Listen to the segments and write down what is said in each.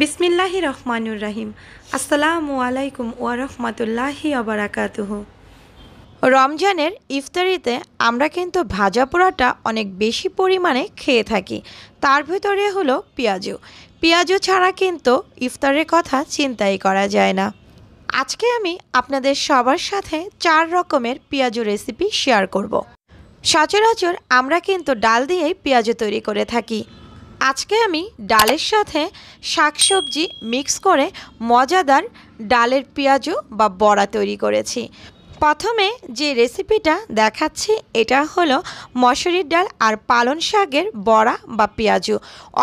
বিসমিল্লাহি রহমানুর রাহিম আসসালামু আলাইকুম ওয়ারহমতুল্লাহি আবরাকাতুহ রমজানের ইফতারিতে আমরা কিন্তু ভাজা পোড়াটা অনেক বেশি পরিমাণে খেয়ে থাকি তার ভেতরে হলো পেঁয়াজু পেঁয়াজু ছাড়া কিন্তু ইফতারের কথা চিন্তাই করা যায় না আজকে আমি আপনাদের সবার সাথে চার রকমের পেঁয়াজু রেসিপি শেয়ার করব সচরাচর আমরা কিন্তু ডাল দিয়েই পেঁয়াজু তৈরি করে থাকি আজকে আমি ডালের সাথে শাকসবজি মিক্স করে মজাদার ডালের পেঁয়াজও বা বড়া তৈরি করেছি প্রথমে যে রেসিপিটা দেখাচ্ছি এটা হলো মশুরির ডাল আর পালন শাকের বড়া বা পেঁয়াজু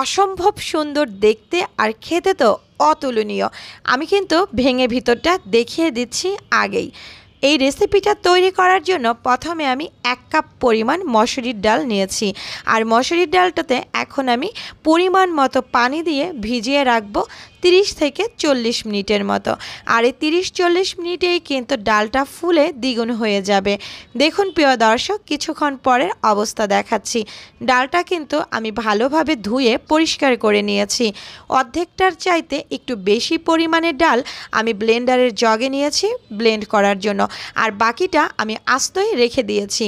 অসম্ভব সুন্দর দেখতে আর খেতে তো অতুলনীয় আমি কিন্তু ভেঙে ভিতরটা দেখিয়ে দিচ্ছি আগেই এই রেসিপিটা তৈরি করার জন্য প্রথমে আমি এক কাপ পরিমাণ মশুরির ডাল নিয়েছি আর মশুরির ডালটাতে এখন আমি পরিমাণ মতো পানি দিয়ে ভিজিয়ে রাখবো 30 থেকে চল্লিশ মিনিটের মতো আর এই তিরিশ চল্লিশ মিনিটেই কিন্তু ডালটা ফুলে দ্বিগুণ হয়ে যাবে দেখুন প্রিয় দর্শক কিছুক্ষণ পরের অবস্থা দেখাচ্ছি ডালটা কিন্তু আমি ভালোভাবে ধুয়ে পরিষ্কার করে নিয়েছি অর্ধেকটার চাইতে একটু বেশি পরিমাণে ডাল আমি ব্লেন্ডারের জগে নিয়েছি ব্লেন্ড করার জন্য আর বাকিটা আমি আস্তই রেখে দিয়েছি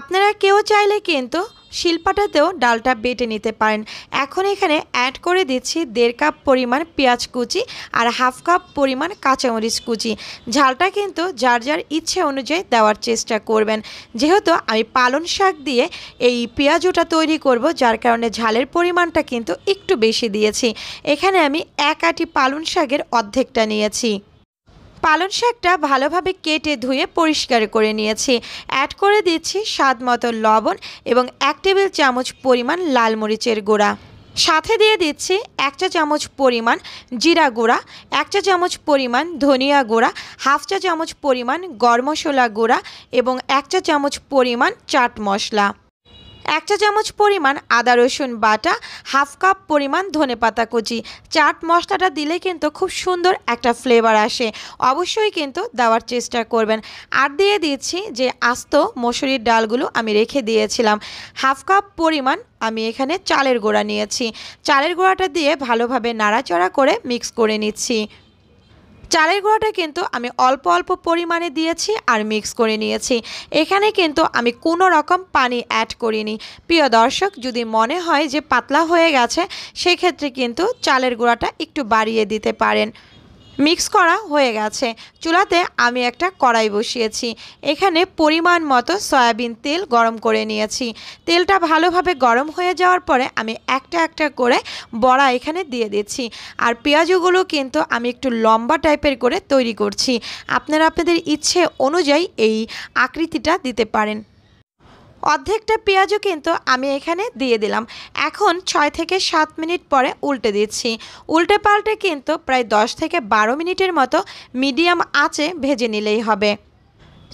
আপনারা কেউ চাইলে কিন্তু শিলপাটাতেও ডালটা বেটে নিতে পারেন এখন এখানে অ্যাড করে দিচ্ছি দেড় কাপ পরিমাণ পেঁয়াজ কুচি আর হাফ কাপ পরিমাণ কাঁচামরিচ কুচি ঝালটা কিন্তু যার যার ইচ্ছে অনুযায়ী দেওয়ার চেষ্টা করবেন যেহেতু আমি পালন শাক দিয়ে এই পেঁয়াজটা তৈরি করব যার কারণে ঝালের পরিমাণটা কিন্তু একটু বেশি দিয়েছি এখানে আমি এক আটি পালন শাকের অর্ধেকটা নিয়েছি পালং শাকটা ভালোভাবে কেটে ধুয়ে পরিষ্কার করে নিয়েছি অ্যাড করে দিচ্ছি স্বাদ মতো লবণ এবং এক টেবিল চামচ পরিমাণ লাল মরিচের গুঁড়া সাথে দিয়ে দিচ্ছি এক চা চামচ পরিমাণ জিরা গুঁড়া এক চা চামচ পরিমাণ ধনিয়া গুঁড়া হাফ চা চামচ পরিমাণ গরম মশলা গুঁড়া এবং এক চা চামচ পরিমাণ চাট মশলা এক চা চামচ পরিমাণ আদা রসুন বাটা হাফ কাপ পরিমাণ ধনে পাতা কুচি চাট মশলাটা দিলে কিন্তু খুব সুন্দর একটা ফ্লেভার আসে অবশ্যই কিন্তু দেওয়ার চেষ্টা করবেন আর দিয়ে দিচ্ছি যে আস্ত মসুরির ডালগুলো আমি রেখে দিয়েছিলাম হাফ কাপ পরিমাণ আমি এখানে চালের গোড়া নিয়েছি চালের গোড়াটা দিয়ে ভালোভাবে নাড়াচাড়া করে মিক্স করে নিচ্ছি চালের গুঁড়াটা কিন্তু আমি অল্প অল্প পরিমাণে দিয়েছি আর মিক্স করে নিয়েছি এখানে কিন্তু আমি কোনো রকম পানি অ্যাড করিনি প্রিয় দর্শক যদি মনে হয় যে পাতলা হয়ে গেছে সেক্ষেত্রে কিন্তু চালের গুঁড়াটা একটু বাড়িয়ে দিতে পারেন মিক্স করা হয়ে গেছে চুলাতে আমি একটা কড়াই বসিয়েছি এখানে পরিমাণ মতো সয়াবিন তেল গরম করে নিয়েছি তেলটা ভালোভাবে গরম হয়ে যাওয়ার পরে আমি একটা একটা করে বড়া এখানে দিয়ে দিচ্ছি আর পেঁয়াজগুলো কিন্তু আমি একটু লম্বা টাইপের করে তৈরি করছি আপনারা আপনাদের ইচ্ছে অনুযায়ী এই আকৃতিটা দিতে পারেন অর্ধেকটা পেঁয়াজও কিন্তু আমি এখানে দিয়ে দিলাম এখন ছয় থেকে সাত মিনিট পরে উল্টে দিচ্ছি উল্টে পাল্টে কিন্তু প্রায় দশ থেকে বারো মিনিটের মতো মিডিয়াম আঁচে ভেজে নিলেই হবে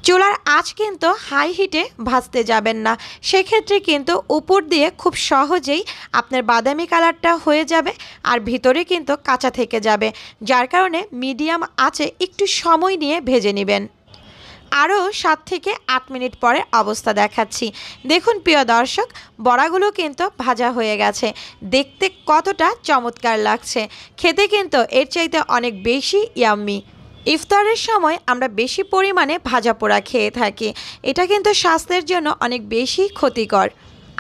চুলার আঁচ কিন্তু হাই হিটে ভাজতে যাবেন না সেক্ষেত্রে কিন্তু উপর দিয়ে খুব সহজেই আপনার বাদামি কালারটা হয়ে যাবে আর ভিতরে কিন্তু কাঁচা থেকে যাবে যার কারণে মিডিয়াম আঁচে একটু সময় নিয়ে ভেজে নেবেন আরও সাত থেকে আট মিনিট পরে অবস্থা দেখাচ্ছি দেখুন প্রিয় দর্শক বড়াগুলো কিন্তু ভাজা হয়ে গেছে দেখতে কতটা চমৎকার লাগছে খেতে কিন্তু এর চাইতে অনেক বেশি ইয়াম্মি ইফতারের সময় আমরা বেশি পরিমাণে ভাজা পোড়া খেয়ে থাকি এটা কিন্তু স্বাস্থ্যের জন্য অনেক বেশি ক্ষতিকর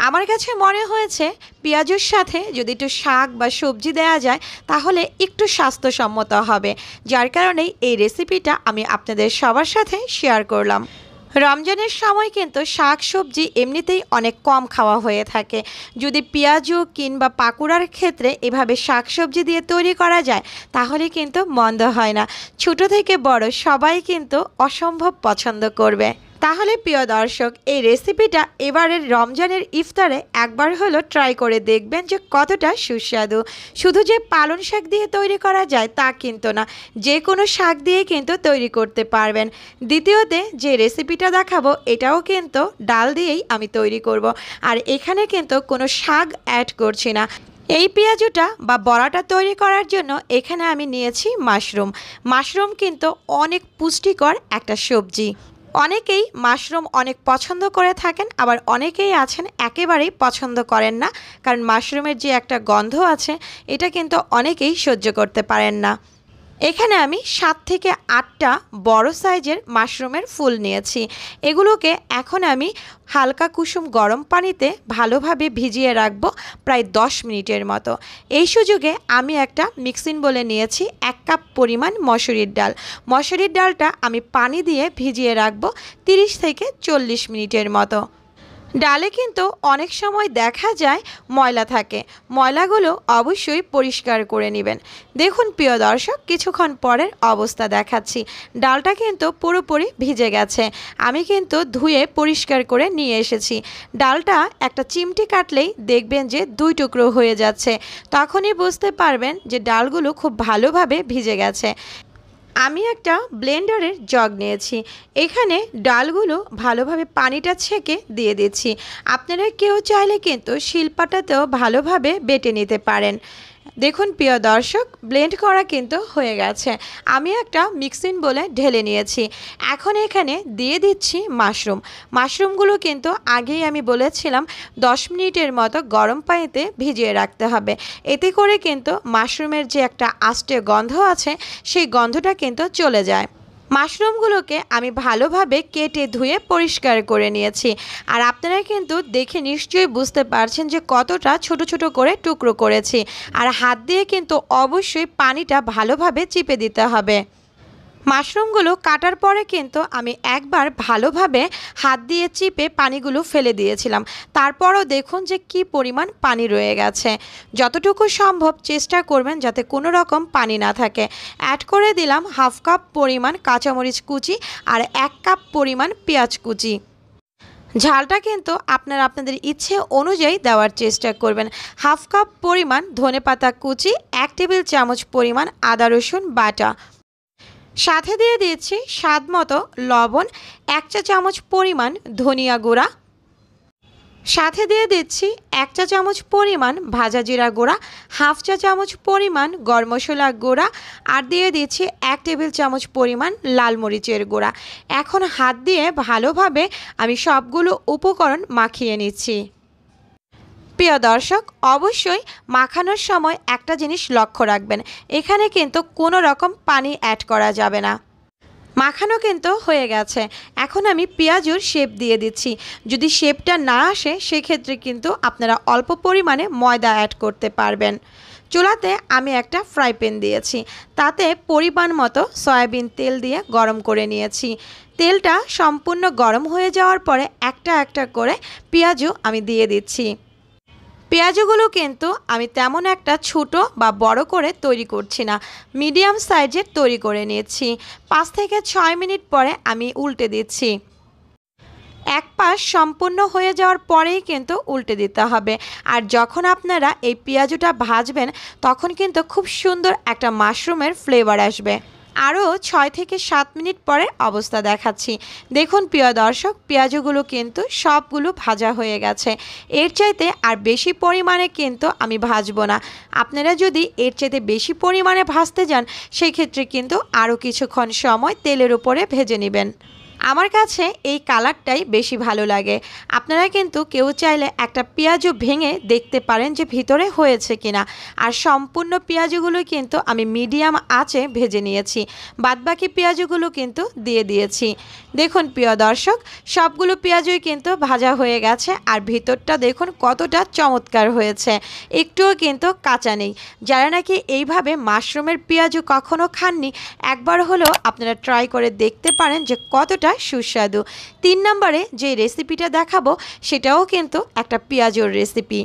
আমার কাছে মনে হয়েছে পেঁয়াজের সাথে যদি একটু শাক বা সবজি দেয়া যায় তাহলে একটু স্বাস্থ্যসম্মত হবে যার কারণেই এই রেসিপিটা আমি আপনাদের সবার সাথে শেয়ার করলাম রমজানের সময় কিন্তু শাক সবজি এমনিতেই অনেক কম খাওয়া হয়ে থাকে যদি পেঁয়াজু কিংবা পাকুড়ার ক্ষেত্রে এভাবে শাক সবজি দিয়ে তৈরি করা যায় তাহলে কিন্তু মন্দ হয় না ছোট থেকে বড় সবাই কিন্তু অসম্ভব পছন্দ করবে তাহলে প্রিয় দর্শক এই রেসিপিটা এবারের রমজানের ইফতারে একবার হলো ট্রাই করে দেখবেন যে কতটা সুস্বাদু শুধু যে পালন শাক দিয়ে তৈরি করা যায় তা কিন্তু না যে কোনো শাক দিয়ে কিন্তু তৈরি করতে পারবেন দ্বিতীয়তে যে রেসিপিটা দেখাবো এটাও কিন্তু ডাল দিয়েই আমি তৈরি করব। আর এখানে কিন্তু কোনো শাক অ্যাড করছি না এই পেঁয়াজুটা বা বড়াটা তৈরি করার জন্য এখানে আমি নিয়েছি মাশরুম মাশরুম কিন্তু অনেক পুষ্টিকর একটা সবজি অনেকেই মাশরুম অনেক পছন্দ করে থাকেন আবার অনেকেই আছেন একেবারেই পছন্দ করেন না কারণ মাশরুমের যে একটা গন্ধ আছে এটা কিন্তু অনেকেই সহ্য করতে পারেন না এখানে আমি সাত থেকে আটটা বড় সাইজের মাশরুমের ফুল নিয়েছি এগুলোকে এখন আমি হালকা কুসুম গরম পানিতে ভালোভাবে ভিজিয়ে রাখবো প্রায় দশ মিনিটের মতো এই সুযোগে আমি একটা মিক্সিন বলে নিয়েছি এক কাপ পরিমাণ মশুরির ডাল মশুরির ডালটা আমি পানি দিয়ে ভিজিয়ে রাখবো তিরিশ থেকে চল্লিশ মিনিটের মতো ডালে কিন্তু অনেক সময় দেখা যায় ময়লা থাকে ময়লাগুলো অবশ্যই পরিষ্কার করে নেবেন দেখুন প্রিয় দর্শক কিছুক্ষণ পরের অবস্থা দেখাচ্ছি ডালটা কিন্তু পুরোপুরি ভিজে গেছে আমি কিন্তু ধুয়ে পরিষ্কার করে নিয়ে এসেছি ডালটা একটা চিমটি কাটলেই দেখবেন যে দুই টুকরো হয়ে যাচ্ছে তখনই বুঝতে পারবেন যে ডালগুলো খুব ভালোভাবে ভিজে গেছে আমি একটা ব্লেন্ডারের জগ নিয়েছি এখানে ডালগুলো ভালোভাবে পানিটা ছেঁকে দিয়ে দিচ্ছি আপনারা কেউ চাইলে কিন্তু শিল্পাটাতেও ভালোভাবে বেটে নিতে পারেন দেখুন প্রিয় দর্শক ব্লেন্ড করা কিন্তু হয়ে গেছে আমি একটা মিক্সিন বলে ঢেলে নিয়েছি এখন এখানে দিয়ে দিচ্ছি মাশরুম মাশরুমগুলো কিন্তু আগেই আমি বলেছিলাম 10 মিনিটের মতো গরম পানিতে ভিজিয়ে রাখতে হবে এতে করে কিন্তু মাশরুমের যে একটা আষ্টে গন্ধ আছে সেই গন্ধটা কিন্তু চলে যায় মাশরুমগুলোকে আমি ভালোভাবে কেটে ধুয়ে পরিষ্কার করে নিয়েছি আর আপনারা কিন্তু দেখে নিশ্চয়ই বুঝতে পারছেন যে কতটা ছোট ছোট করে টুকরো করেছি আর হাত দিয়ে কিন্তু অবশ্যই পানিটা ভালোভাবে চিপে দিতে হবে মাশরুমগুলো কাটার পরে কিন্তু আমি একবার ভালোভাবে হাত দিয়ে চিপে পানিগুলো ফেলে দিয়েছিলাম তারপরও দেখুন যে কি পরিমাণ পানি রয়ে গেছে যতটুকু সম্ভব চেষ্টা করবেন যাতে কোনো রকম পানি না থাকে অ্যাড করে দিলাম হাফ কাপ পরিমাণ কাঁচামরিচ কুচি আর এক কাপ পরিমাণ পেঁয়াজ কুচি ঝালটা কিন্তু আপনারা আপনাদের ইচ্ছে অনুযায়ী দেওয়ার চেষ্টা করবেন হাফ কাপ পরিমাণ ধনে পাতা কুচি এক টেবিল চামচ পরিমাণ আদা রসুন বাটা সাথে দিয়ে দিয়েছি স্বাদ মতো লবণ এক চা চামচ পরিমাণ ধনিয়া গুঁড়া সাথে দিয়ে দিচ্ছি এক চা চামচ পরিমাণ ভাজা জিরা গুঁড়া হাফ চা চামচ পরিমাণ গরম মশলা গুঁড়া আর দিয়ে দিচ্ছি এক টেবিল চামচ পরিমাণ লাল মরিচের গুঁড়া এখন হাত দিয়ে ভালোভাবে আমি সবগুলো উপকরণ মাখিয়ে নিচ্ছি প্রিয় দর্শক অবশ্যই মাখানোর সময় একটা জিনিস লক্ষ্য রাখবেন এখানে কিন্তু কোনো রকম পানি অ্যাড করা যাবে না মাখানো কিন্তু হয়ে গেছে এখন আমি পেঁয়াজুর শেপ দিয়ে দিচ্ছি যদি শেপটা না আসে সেক্ষেত্রে কিন্তু আপনারা অল্প পরিমাণে ময়দা অ্যাড করতে পারবেন চুলাতে আমি একটা ফ্রাই প্যান দিয়েছি তাতে পরিমাণ মতো সয়াবিন তেল দিয়ে গরম করে নিয়েছি তেলটা সম্পূর্ণ গরম হয়ে যাওয়ার পরে একটা একটা করে পেঁয়াজু আমি দিয়ে দিচ্ছি পেঁয়াজগুলো কিন্তু আমি তেমন একটা ছোট বা বড় করে তৈরি করছি না মিডিয়াম সাইজের তৈরি করে নিয়েছি পাঁচ থেকে ছয় মিনিট পরে আমি উল্টে দিচ্ছি এক পাশ সম্পূর্ণ হয়ে যাওয়ার পরেই কিন্তু উল্টে দিতে হবে আর যখন আপনারা এই পেঁয়াজটা ভাজবেন তখন কিন্তু খুব সুন্দর একটা মাশরুমের ফ্লেভার আসবে আরও ছয় থেকে সাত মিনিট পরে অবস্থা দেখাচ্ছি দেখুন প্রিয় দর্শক পেঁয়াজগুলো কিন্তু সবগুলো ভাজা হয়ে গেছে এর চাইতে আর বেশি পরিমাণে কিন্তু আমি ভাজবো না আপনারা যদি এর চাইতে বেশি পরিমাণে ভাজতে যান সেক্ষেত্রে কিন্তু আরও কিছুক্ষণ সময় তেলের উপরে ভেজে নেবেন আমার কাছে এই কালারটাই বেশি ভালো লাগে আপনারা কিন্তু কেউ চাইলে একটা পেঁয়াজও ভেঙে দেখতে পারেন যে ভিতরে হয়েছে কিনা আর সম্পূর্ণ পেঁয়াজগুলো কিন্তু আমি মিডিয়াম আঁচে ভেজে নিয়েছি বাদবাকি পেঁয়াজগুলো কিন্তু দিয়ে দিয়েছি দেখুন প্রিয় দর্শক সবগুলো পেঁয়াজই কিন্তু ভাজা হয়ে গেছে আর ভিতরটা দেখুন কতটা চমৎকার হয়েছে একটুও কিন্তু কাঁচা নেই যারা নাকি এইভাবে মাশরুমের পেঁয়াজও কখনো খাননি একবার হলেও আপনারা ট্রাই করে দেখতে পারেন যে কতটা অনেকটা সুস্বাদু তিন নম্বরে যে রেসিপিটা দেখাবো সেটাও কিন্তু একটা পেঁয়াজোর রেসিপি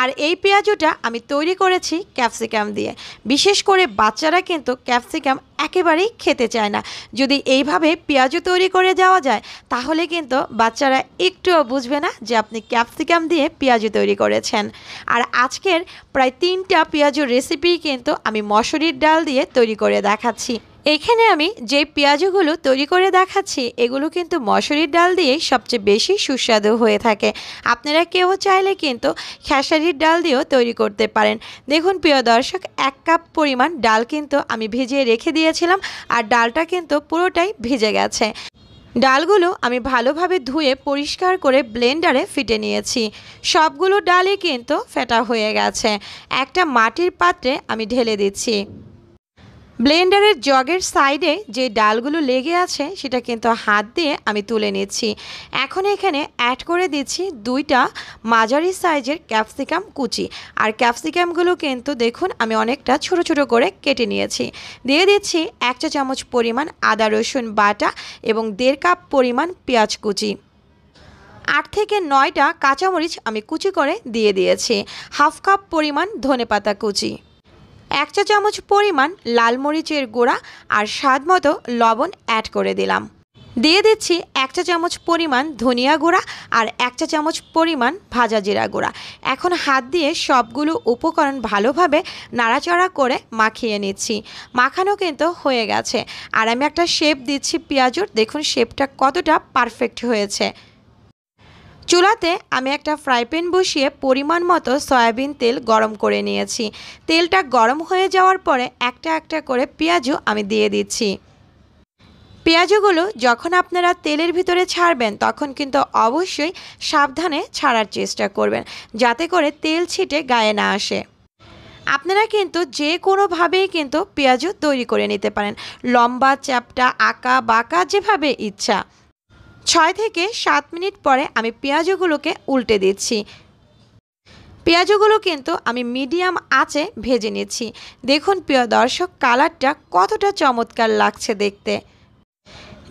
আর এই পেঁয়াজোটা আমি তৈরি করেছি ক্যাপসিকাম দিয়ে বিশেষ করে বাচ্চারা কিন্তু ক্যাপসিকাম একেবারেই খেতে চায় না যদি এইভাবে পেঁয়াজও তৈরি করে যাওয়া যায় তাহলে কিন্তু বাচ্চারা একটুও বুঝবে না যে আপনি ক্যাপসিকাম দিয়ে পেঁয়াজও তৈরি করেছেন আর আজকের প্রায় তিনটা পেঁয়াজুর রেসিপি কিন্তু আমি মশুরির ডাল দিয়ে তৈরি করে দেখাচ্ছি এখানে আমি যে পেঁয়াজগুলো তৈরি করে দেখাচ্ছি এগুলো কিন্তু মশুরির ডাল দিয়ে সবচেয়ে বেশি সুস্বাদু হয়ে থাকে আপনারা কেউ চাইলে কিন্তু খেসারির ডাল দিয়েও তৈরি করতে পারেন দেখুন প্রিয় দর্শক এক কাপ পরিমাণ ডাল কিন্তু আমি ভিজিয়ে রেখে দিয়েছি করেছিলাম আর ডালটা কিন্তু পুরোটাই ভিজে গেছে ডালগুলো আমি ভালোভাবে ধুয়ে পরিষ্কার করে ব্লেন্ডারে ফিটে নিয়েছি সবগুলো ডালই কিন্তু ফেটা হয়ে গেছে একটা মাটির পাত্রে আমি ঢেলে দিচ্ছি ব্লেন্ডারের জগের সাইডে যে ডালগুলো লেগে আছে সেটা কিন্তু হাত দিয়ে আমি তুলে নিচ্ছি এখন এখানে অ্যাড করে দিচ্ছি দুইটা মাঝারি সাইজের ক্যাপসিকাম কুচি আর ক্যাপসিকামগুলো কিন্তু দেখুন আমি অনেকটা ছোট ছোট করে কেটে নিয়েছি দিয়ে দিচ্ছি এক চা চামচ পরিমাণ আদা রসুন বাটা এবং দেড় কাপ পরিমাণ পেঁয়াজ কুচি আট থেকে নয়টা কাঁচামরিচ আমি কুচি করে দিয়ে দিয়েছি হাফ কাপ পরিমাণ ধনেপাতা কুচি এক চা চামচ পরিমাণ লাল মরিচের গুঁড়া আর স্বাদ মতো লবণ অ্যাড করে দিলাম দিয়ে দিচ্ছি এক চা চামচ পরিমাণ ধনিয়া গুঁড়া আর এক চা চামচ পরিমাণ ভাজা জিরা গুঁড়া এখন হাত দিয়ে সবগুলো উপকরণ ভালোভাবে নাড়াচাড়া করে মাখিয়ে নিচ্ছি মাখানো কিন্তু হয়ে গেছে আর আমি একটা শেপ দিচ্ছি পেঁয়াজুর দেখুন শেপটা কতটা পারফেক্ট হয়েছে চুলাতে আমি একটা ফ্রাই প্যান বসিয়ে পরিমাণ মতো সয়াবিন তেল গরম করে নিয়েছি তেলটা গরম হয়ে যাওয়ার পরে একটা একটা করে পেঁয়াজও আমি দিয়ে দিচ্ছি পেঁয়াজগুলো যখন আপনারা তেলের ভিতরে ছাড়বেন তখন কিন্তু অবশ্যই সাবধানে ছাড়ার চেষ্টা করবেন যাতে করে তেল ছিটে গায়ে না আসে আপনারা কিন্তু যে কোনোভাবেই কিন্তু পেঁয়াজও তৈরি করে নিতে পারেন লম্বা চ্যাপটা আঁকা বাঁকা যেভাবে ইচ্ছা ছয় থেকে সাত মিনিট পরে আমি পেঁয়াজগুলোকে উল্টে দিচ্ছি পেঁয়াজগুলো কিন্তু আমি মিডিয়াম আঁচে ভেজে নিচ্ছি দেখুন প্রিয় দর্শক কালারটা কতটা চমৎকার লাগছে দেখতে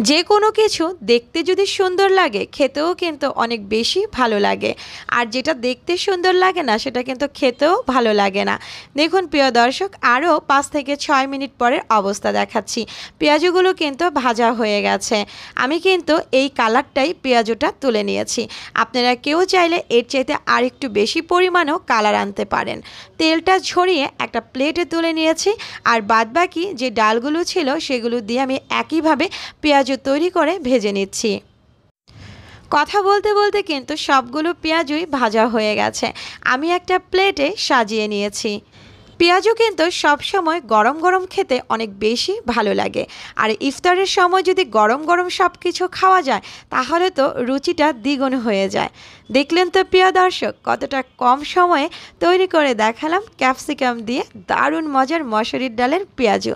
যে কোনো কিছু দেখতে যদি সুন্দর লাগে খেতেও কিন্তু অনেক বেশি ভালো লাগে আর যেটা দেখতে সুন্দর লাগে না সেটা কিন্তু খেতেও ভালো লাগে না দেখুন প্রিয় দর্শক আরও পাঁচ থেকে ছয় মিনিট পরের অবস্থা দেখাচ্ছি পেঁয়াজগুলো কিন্তু ভাজা হয়ে গেছে আমি কিন্তু এই কালারটাই পেঁয়াজটা তুলে নিয়েছি আপনারা কেউ চাইলে এর চাইতে আর একটু বেশি পরিমাণেও কালার আনতে পারেন তেলটা ঝরিয়ে একটা প্লেটে তুলে নিয়েছি আর বাদবাকি যে ডালগুলো ছিল সেগুলো দিয়ে আমি একইভাবে পেঁয়াজ পেঁয়াজু তৈরি করে ভেজে নিচ্ছি কথা বলতে বলতে কিন্তু সবগুলো পেঁয়াজই ভাজা হয়ে গেছে আমি একটা প্লেটে সাজিয়ে নিয়েছি পেঁয়াজও কিন্তু সবসময় গরম গরম খেতে অনেক বেশি ভালো লাগে আর ইফতারের সময় যদি গরম গরম সব কিছু খাওয়া যায় তাহলে তো রুচিটা দ্বিগুণ হয়ে যায় দেখলেন তো প্রিয় দর্শক কতটা কম সময়ে তৈরি করে দেখালাম ক্যাপসিকাম দিয়ে দারুণ মজার মশুরির ডালের পেঁয়াজু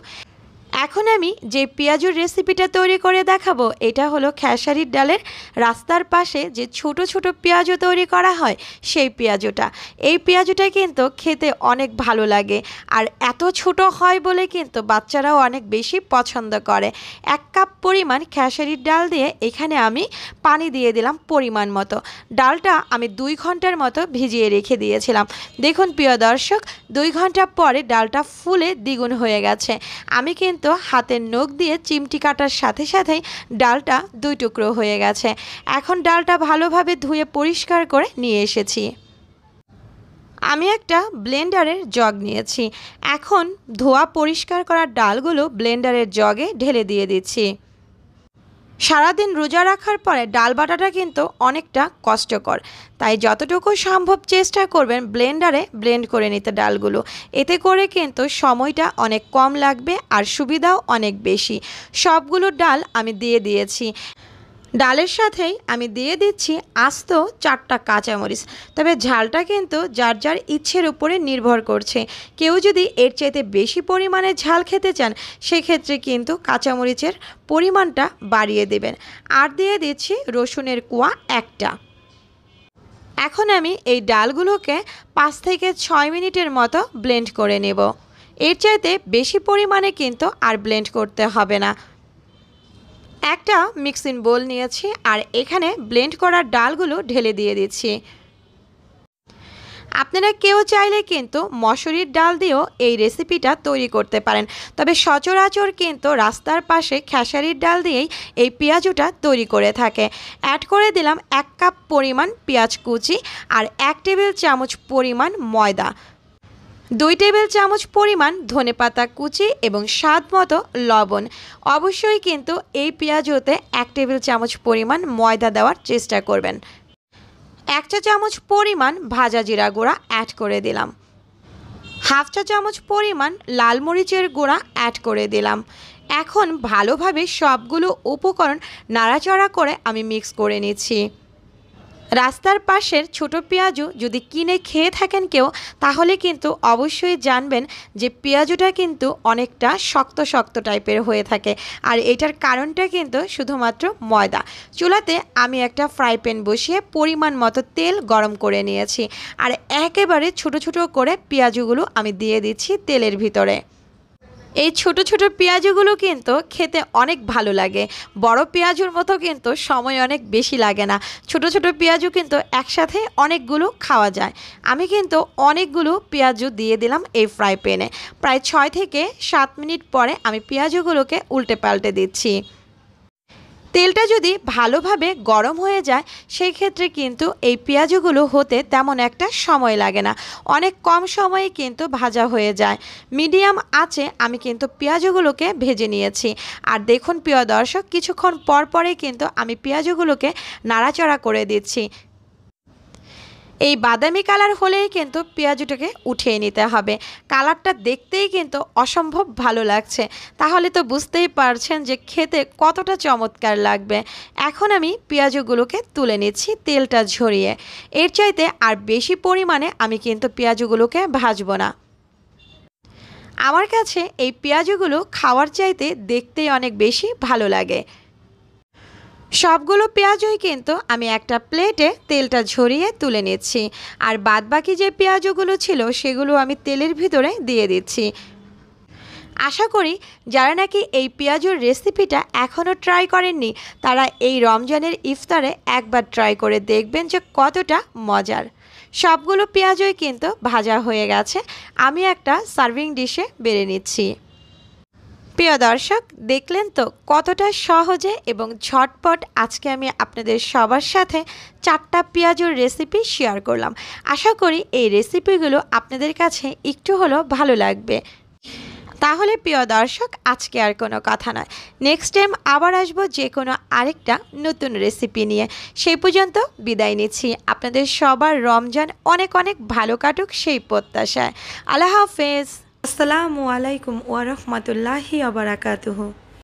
এখন আমি যে পেঁয়াজুর রেসিপিটা তৈরি করে দেখাবো এটা হলো খেসারির ডালের রাস্তার পাশে যে ছোট ছোট পেঁয়াজও তৈরি করা হয় সেই পেঁয়াজুটা এই পেঁয়াজুটা কিন্তু খেতে অনেক ভালো লাগে আর এত ছোট হয় বলে কিন্তু বাচ্চারাও অনেক বেশি পছন্দ করে এক কাপ পরিমাণ খেসারির ডাল দিয়ে এখানে আমি পানি দিয়ে দিলাম পরিমাণ মতো ডালটা আমি দুই ঘন্টার মতো ভিজিয়ে রেখে দিয়েছিলাম দেখুন প্রিয় দর্শক দুই ঘন্টা পরে ডালটা ফুলে দ্বিগুণ হয়ে গেছে আমি কিন্তু হাতের নখ দিয়ে চিমটি কাটার সাথে সাথেই ডালটা দুই টুকরো হয়ে গেছে এখন ডালটা ভালোভাবে ধুয়ে পরিষ্কার করে নিয়ে এসেছি আমি একটা ব্লেন্ডারের জগ নিয়েছি এখন ধোয়া পরিষ্কার করা ডালগুলো ব্লেন্ডারের জগে ঢেলে দিয়ে দিচ্ছি সারাদিন রোজা রাখার পরে ডাল বাটাটা কিন্তু অনেকটা কষ্টকর তাই যতটুকু সম্ভব চেষ্টা করবেন ব্লেন্ডারে ব্লেন্ড করে নিতে ডালগুলো এতে করে কিন্তু সময়টা অনেক কম লাগবে আর সুবিধাও অনেক বেশি সবগুলো ডাল আমি দিয়ে দিয়েছি ডালের সাথেই আমি দিয়ে দিচ্ছি আস্ত চারটা কাঁচামরিচ তবে ঝালটা কিন্তু যার যার ইচ্ছের উপরে নির্ভর করছে কেউ যদি এর চাইতে বেশি পরিমাণে ঝাল খেতে চান সেক্ষেত্রে কিন্তু কাঁচামরিচের পরিমাণটা বাড়িয়ে দেবেন আর দিয়ে দিচ্ছি রসুনের কুয়া একটা এখন আমি এই ডালগুলোকে পাঁচ থেকে ছয় মিনিটের মতো ব্লেন্ড করে নেব এর চাইতে বেশি পরিমাণে কিন্তু আর ব্লেন্ড করতে হবে না একটা মিক্সিং বোল নিয়েছি আর এখানে ব্লেন্ড করা ডালগুলো ঢেলে দিয়ে দিচ্ছি আপনারা কেউ চাইলে কিন্তু মসুরির ডাল দিয়েও এই রেসিপিটা তৈরি করতে পারেন তবে সচরাচর কিন্তু রাস্তার পাশে খেসারির ডাল দিয়েই এই পেঁয়াজুটা তৈরি করে থাকে অ্যাড করে দিলাম এক কাপ পরিমাণ পেঁয়াজ কুচি আর এক টেবিল চামচ পরিমাণ ময়দা দুই টেবিল চামচ পরিমাণ ধনে পাতা কুচি এবং স্বাদ মতো লবণ অবশ্যই কিন্তু এই পেঁয়াজুতে এক টেবিল চামচ পরিমাণ ময়দা দেওয়ার চেষ্টা করবেন এক চা চামচ পরিমাণ ভাজা জিরা গুঁড়া অ্যাড করে দিলাম হাফ চা চামচ পরিমাণ লাল মরিচের গুঁড়া অ্যাড করে দিলাম এখন ভালোভাবে সবগুলো উপকরণ নাড়াচাড়া করে আমি মিক্স করে নিচ্ছি রাস্তার পাশের ছোট পেঁয়াজু যদি কিনে খেয়ে থাকেন কেউ তাহলে কিন্তু অবশ্যই জানবেন যে পেঁয়াজুটা কিন্তু অনেকটা শক্ত শক্ত টাইপের হয়ে থাকে আর এটার কারণটা কিন্তু শুধুমাত্র ময়দা চুলাতে আমি একটা ফ্রাই প্যান বসিয়ে পরিমাণ মতো তেল গরম করে নিয়েছি আর একেবারে ছোট ছোট করে পেঁয়াজুগুলো আমি দিয়ে দিচ্ছি তেলের ভিতরে এই ছোট ছোট পেঁয়াজগুলো কিন্তু খেতে অনেক ভালো লাগে বড় পেঁয়াজুর মতো কিন্তু সময় অনেক বেশি লাগে না ছোট ছোট পেঁয়াজু কিন্তু একসাথে অনেকগুলো খাওয়া যায় আমি কিন্তু অনেকগুলো পেঁয়াজু দিয়ে দিলাম এই ফ্রাই প্যানে প্রায় ছয় থেকে সাত মিনিট পরে আমি পেঁয়াজুগুলোকে উল্টে পাল্টে দিচ্ছি তেলটা যদি ভালোভাবে গরম হয়ে যায় সেই ক্ষেত্রে কিন্তু এই পেঁয়াজগুলো হতে তেমন একটা সময় লাগে না অনেক কম সময়ে কিন্তু ভাজা হয়ে যায় মিডিয়াম আছে আমি কিন্তু পেঁয়াজগুলোকে ভেজে নিয়েছি আর দেখুন প্রিয় দর্শক কিছুক্ষণ পর পরেই কিন্তু আমি পেঁয়াজগুলোকে নাড়াচড়া করে দিচ্ছি এই বাদামি কালার হলেই কিন্তু পেঁয়াজুটাকে উঠিয়ে নিতে হবে কালারটা দেখতেই কিন্তু অসম্ভব ভালো লাগছে তাহলে তো বুঝতেই পারছেন যে খেতে কতটা চমৎকার লাগবে এখন আমি পেঁয়াজগুলোকে তুলে নিচ্ছি তেলটা ঝরিয়ে এর চাইতে আর বেশি পরিমাণে আমি কিন্তু পেঁয়াজগুলোকে ভাজবো না আমার কাছে এই পেঁয়াজগুলো খাওয়ার চাইতে দেখতেই অনেক বেশি ভালো লাগে সবগুলো পেঁয়াজই কিন্তু আমি একটা প্লেটে তেলটা ঝরিয়ে তুলে নিচ্ছি আর বাদবাকি যে পেঁয়াজগুলো ছিল সেগুলো আমি তেলের ভিতরে দিয়ে দিচ্ছি আশা করি যারা নাকি এই পেঁয়াজুর রেসিপিটা এখনও ট্রাই করেননি তারা এই রমজানের ইফতারে একবার ট্রাই করে দেখবেন যে কতটা মজার সবগুলো পেঁয়াজই কিন্তু ভাজা হয়ে গেছে আমি একটা সার্ভিং ডিশে বেড়ে নিচ্ছি প্রিয় দর্শক দেখলেন তো কতটা সহজে এবং ঝটপট আজকে আমি আপনাদের সবার সাথে চারটা পেঁয়াজুর রেসিপি শেয়ার করলাম আশা করি এই রেসিপিগুলো আপনাদের কাছে একটু হলেও ভালো লাগবে তাহলে প্রিয় দর্শক আজকে আর কোনো কথা নয় নেক্সট টাইম আবার আসবো যে কোনো আরেকটা নতুন রেসিপি নিয়ে সেই পর্যন্ত বিদায় নিচ্ছি আপনাদের সবার রমজান অনেক অনেক ভালো কাটুক সেই প্রত্যাশায় আল্লাহ হাফেজ আসসালামু আলাইকুম ওয়ারহমতুল্লাহি আবরাকাতুহ